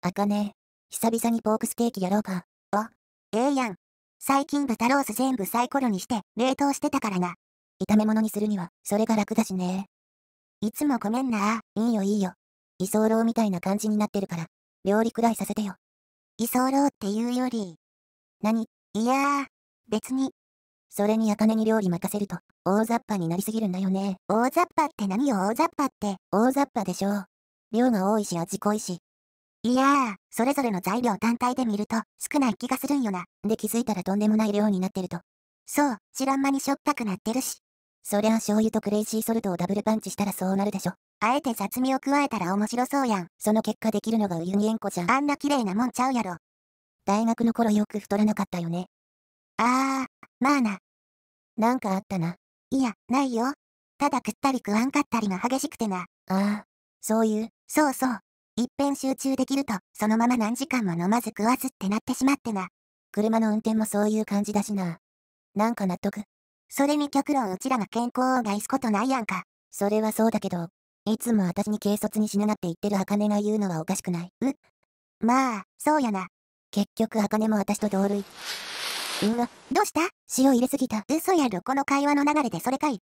あかね久々にポークステーキやろうか。あ、ええー、やん。最近豚ロース全部サイコロにして冷凍してたからな。炒め物にするには、それが楽だしねいつもごめんないいよいいよ。居候みたいな感じになってるから、料理くらいさせてよ。居候っていうより。何いやー、別に。それに茜に料理任せると、大雑把になりすぎるんだよね。大雑把って何よ大雑把って。大雑把でしょ。量が多いし味濃いし、いやあ、それぞれの材料単体で見ると少ない気がするんよな。で気づいたらとんでもない量になってると。そう、知らん間にしょっぱくなってるし。そりゃ醤油とクレイジーソルトをダブルパンチしたらそうなるでしょ。あえて雑味を加えたら面白そうやん。その結果できるのがウユニンコじゃん。あんな綺麗なもんちゃうやろ。大学の頃よく太らなかったよね。ああ、まあな。なんかあったな。いや、ないよ。ただ食ったり食わんかったりが激しくてな。ああ、そういう。そうそう。一遍集中できると、そのまま何時間も飲まず食わずってなってしまってな。車の運転もそういう感じだしな。なんか納得。それに極論うちらが健康を害すことないやんか。それはそうだけど、いつも私に軽率に死ぬなって言ってる茜が言うのはおかしくないうまあ、そうやな。結局茜も私と同類。うんどうした塩入れすぎた。嘘やろ、この会話の流れでそれかい。